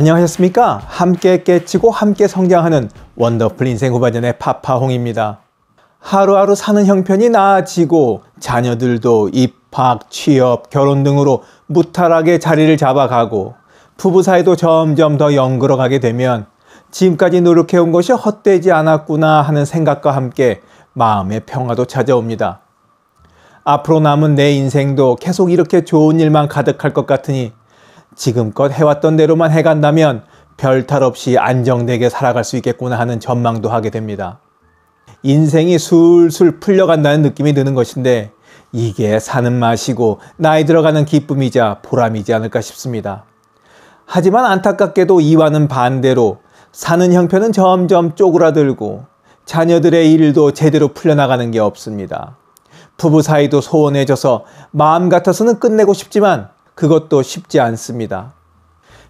안녕하셨습니까? 함께 깨치고 함께 성장하는 원더풀 인생 후반전의 파파홍입니다. 하루하루 사는 형편이 나아지고 자녀들도 입학, 취업, 결혼 등으로 무탈하게 자리를 잡아가고 부부 사이도 점점 더 영그러가게 되면 지금까지 노력해온 것이 헛되지 않았구나 하는 생각과 함께 마음의 평화도 찾아옵니다. 앞으로 남은 내 인생도 계속 이렇게 좋은 일만 가득할 것 같으니 지금껏 해왔던 대로만 해간다면 별탈 없이 안정되게 살아갈 수 있겠구나 하는 전망도 하게 됩니다. 인생이 술술 풀려간다는 느낌이 드는 것인데 이게 사는 맛이고 나이 들어가는 기쁨이자 보람이지 않을까 싶습니다. 하지만 안타깝게도 이와는 반대로 사는 형편은 점점 쪼그라들고 자녀들의 일도 제대로 풀려나가는 게 없습니다. 부부 사이도 소원해져서 마음 같아서는 끝내고 싶지만 그것도 쉽지 않습니다.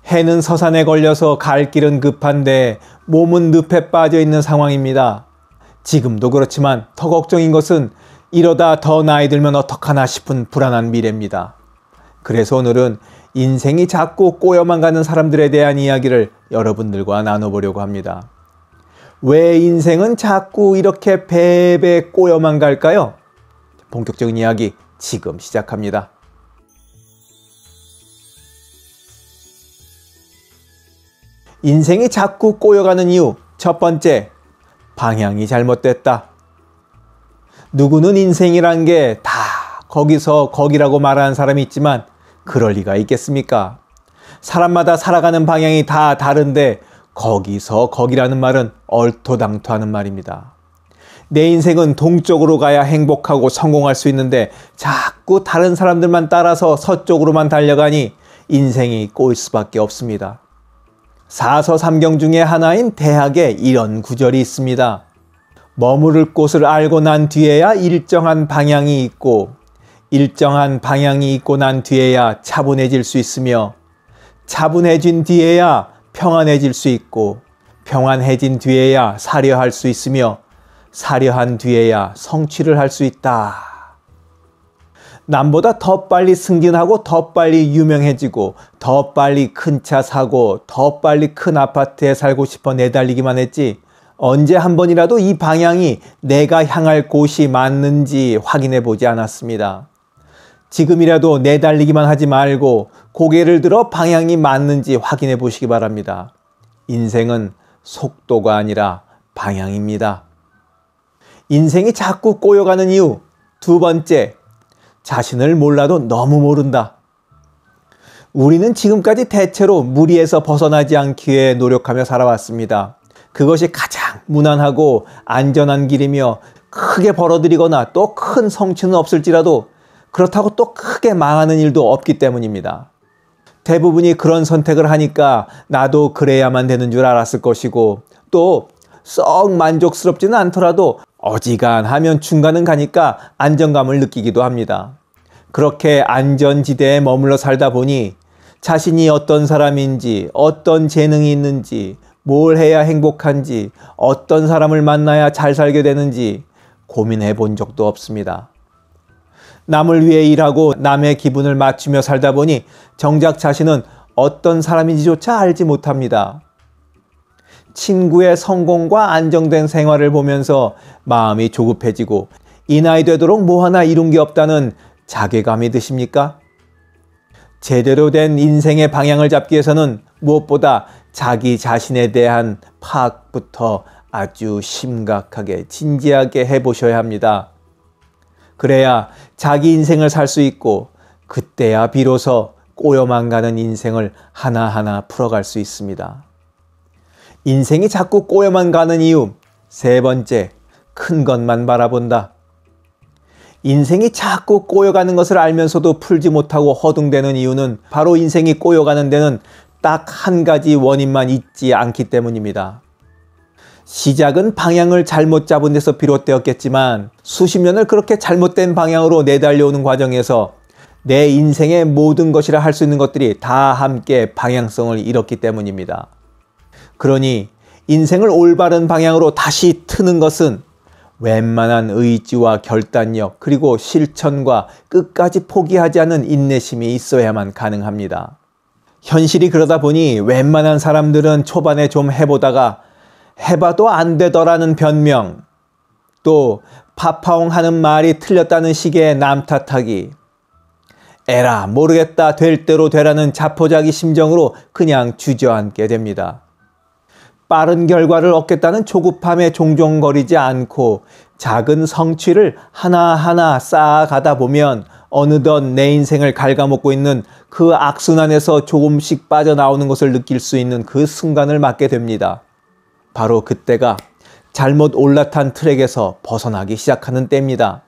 해는 서산에 걸려서 갈 길은 급한데 몸은 늪에 빠져 있는 상황입니다. 지금도 그렇지만 더 걱정인 것은 이러다 더 나이 들면 어떡하나 싶은 불안한 미래입니다. 그래서 오늘은 인생이 작고 꼬여만 가는 사람들에 대한 이야기를 여러분들과 나눠보려고 합니다. 왜 인생은 자꾸 이렇게 베베 꼬여만 갈까요? 본격적인 이야기 지금 시작합니다. 인생이 자꾸 꼬여가는 이유. 첫 번째, 방향이 잘못됐다. 누구는 인생이란 게 다 거기서 거기라고 말하는 사람이 있지만 그럴 리가 있겠습니까? 사람마다 살아가는 방향이 다 다른데 거기서 거기라는 말은 얼토당토하는 말입니다. 내 인생은 동쪽으로 가야 행복하고 성공할 수 있는데 자꾸 다른 사람들만 따라서 서쪽으로만 달려가니 인생이 꼬일 수밖에 없습니다. 사서 삼경 중에 하나인 대학에 이런 구절이 있습니다. 머무를 곳을 알고 난 뒤에야 일정한 방향이 있고 일정한 방향이 있고 난 뒤에야 차분해질 수 있으며 차분해진 뒤에야 평안해질 수 있고 평안해진 뒤에야 사려할 수 있으며 사려한 뒤에야 성취를 할 수 있다. 남보다 더 빨리 승진하고 더 빨리 유명해지고 더 빨리 큰 차 사고 더 빨리 큰 아파트에 살고 싶어 내달리기만 했지 언제 한 번이라도 이 방향이 내가 향할 곳이 맞는지 확인해 보지 않았습니다. 지금이라도 내달리기만 하지 말고 고개를 들어 방향이 맞는지 확인해 보시기 바랍니다. 인생은 속도가 아니라 방향입니다. 인생이 자꾸 꼬여가는 이유. 두 번째, 자신을 몰라도 너무 모른다. 우리는 지금까지 대체로 무리에서 벗어나지 않기 위해 노력하며 살아왔습니다. 그것이 가장 무난하고 안전한 길이며 크게 벌어들이거나 또 큰 성취는 없을지라도 그렇다고 또 크게 망하는 일도 없기 때문입니다. 대부분이 그런 선택을 하니까 나도 그래야만 되는 줄 알았을 것이고 또 썩 만족스럽지는 않더라도 어지간하면 중간은 가니까 안정감을 느끼기도 합니다. 그렇게 안전지대에 머물러 살다 보니 자신이 어떤 사람인지, 어떤 재능이 있는지, 뭘 해야 행복한지, 어떤 사람을 만나야 잘 살게 되는지 고민해 본 적도 없습니다. 남을 위해 일하고 남의 기분을 맞추며 살다 보니 정작 자신은 어떤 사람인지조차 알지 못합니다. 친구의 성공과 안정된 생활을 보면서 마음이 조급해지고 이 나이 되도록 뭐 하나 이룬 게 없다는 자괴감이 드십니까? 제대로 된 인생의 방향을 잡기 위해서는 무엇보다 자기 자신에 대한 파악부터 아주 심각하게 진지하게 해보셔야 합니다. 그래야 자기 인생을 살 수 있고 그때야 비로소 꼬여만 가는 인생을 하나하나 풀어갈 수 있습니다. 인생이 자꾸 꼬여만 가는 이유 세 번째 큰 것만 바라본다. 인생이 자꾸 꼬여가는 것을 알면서도 풀지 못하고 허둥대는 이유는 바로 인생이 꼬여가는 데는 딱 한 가지 원인만 있지 않기 때문입니다. 시작은 방향을 잘못 잡은 데서 비롯되었겠지만 수십 년을 그렇게 잘못된 방향으로 내달려오는 과정에서 내 인생의 모든 것이라 할 수 있는 것들이 다 함께 방향성을 잃었기 때문입니다. 그러니 인생을 올바른 방향으로 다시 트는 것은 웬만한 의지와 결단력, 그리고 실천과 끝까지 포기하지 않은 인내심이 있어야만 가능합니다. 현실이 그러다 보니 웬만한 사람들은 초반에 좀 해보다가 해봐도 안 되더라는 변명, 또 파파옹 하는 말이 틀렸다는 식의 남 탓하기, 에라, 모르겠다, 될 대로 되라는 자포자기 심정으로 그냥 주저앉게 됩니다. 빠른 결과를 얻겠다는 조급함에 종종 거리지 않고 작은 성취를 하나하나 쌓아가다 보면 어느덧 내 인생을 갉아먹고 있는 그 악순환에서 조금씩 빠져나오는 것을 느낄 수 있는 그 순간을 맞게 됩니다. 바로 그때가 잘못 올라탄 트랙에서 벗어나기 시작하는 때입니다.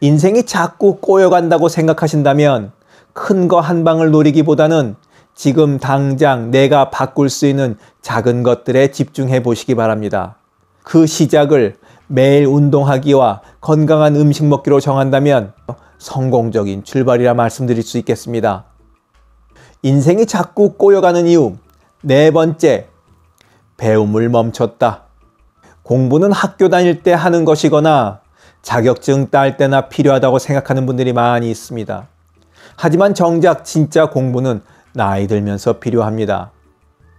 인생이 자꾸 꼬여간다고 생각하신다면 큰 거 한 방을 노리기보다는 지금 당장 내가 바꿀 수 있는 작은 것들에 집중해 보시기 바랍니다. 그 시작을 매일 운동하기와 건강한 음식 먹기로 정한다면 성공적인 출발이라 말씀드릴 수 있겠습니다. 인생이 자꾸 꼬여가는 이유. 네 번째, 배움을 멈췄다. 공부는 학교 다닐 때 하는 것이거나 자격증 딸 때나 필요하다고 생각하는 분들이 많이 있습니다. 하지만 정작 진짜 공부는 나이 들면서 필요합니다.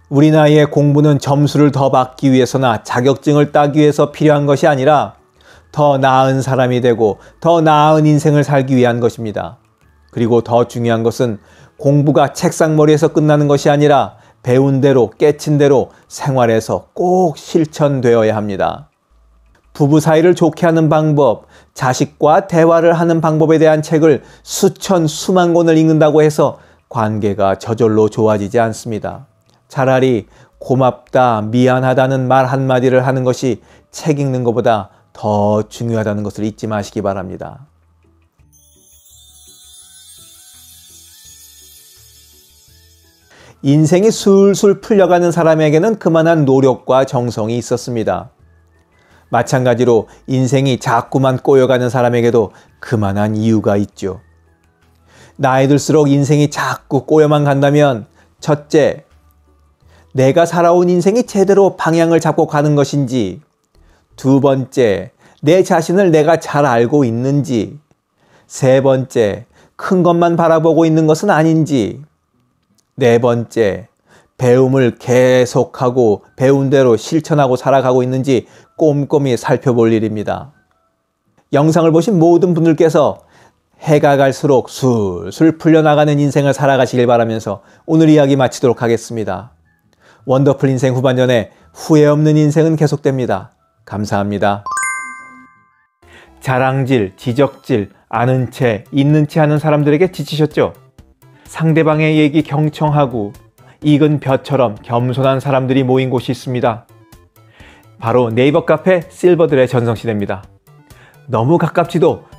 우리 나이에 공부는 점수를 더 받기 위해서나 자격증을 따기 위해서 필요한 것이 아니라 더 나은 사람이 되고 더 나은 인생을 살기 위한 것입니다. 그리고 더 중요한 것은 공부가 책상머리에서 끝나는 것이 아니라 배운 대로 깨친 대로 생활에서 꼭 실천되어야 합니다. 부부 사이를 좋게 하는 방법, 자식과 대화를 하는 방법에 대한 책을 수천 수만 권을 읽는다고 해서 관계가 저절로 좋아지지 않습니다. 차라리 고맙다, 미안하다는 말 한마디를 하는 것이 책 읽는 것보다 더 중요하다는 것을 잊지 마시기 바랍니다. 인생이 술술 풀려가는 사람에게는 그만한 노력과 정성이 있었습니다. 마찬가지로 인생이 자꾸만 꼬여가는 사람에게도 그만한 이유가 있죠. 나이 들수록 인생이 자꾸 꼬여만 간다면 첫째, 내가 살아온 인생이 제대로 방향을 잡고 가는 것인지, 두 번째, 내 자신을 내가 잘 알고 있는지, 세 번째, 큰 것만 바라보고 있는 것은 아닌지, 네 번째, 배움을 계속하고 배운 대로 실천하고 살아가고 있는지 꼼꼼히 살펴볼 일입니다. 영상을 보신 모든 분들께서 해가 갈수록 술술 풀려나가는 인생을 살아가시길 바라면서 오늘 이야기 마치도록 하겠습니다. 원더풀 인생 후반전에 후회 없는 인생은 계속됩니다. 감사합니다. 자랑질, 지적질, 아는 채, 있는 채 하는 사람들에게 지치셨죠? 상대방의 얘기 경청하고 익은 벼처럼 겸손한 사람들이 모인 곳이 있습니다. 바로 네이버 카페 실버들의 전성시대입니다. 너무 가깝지도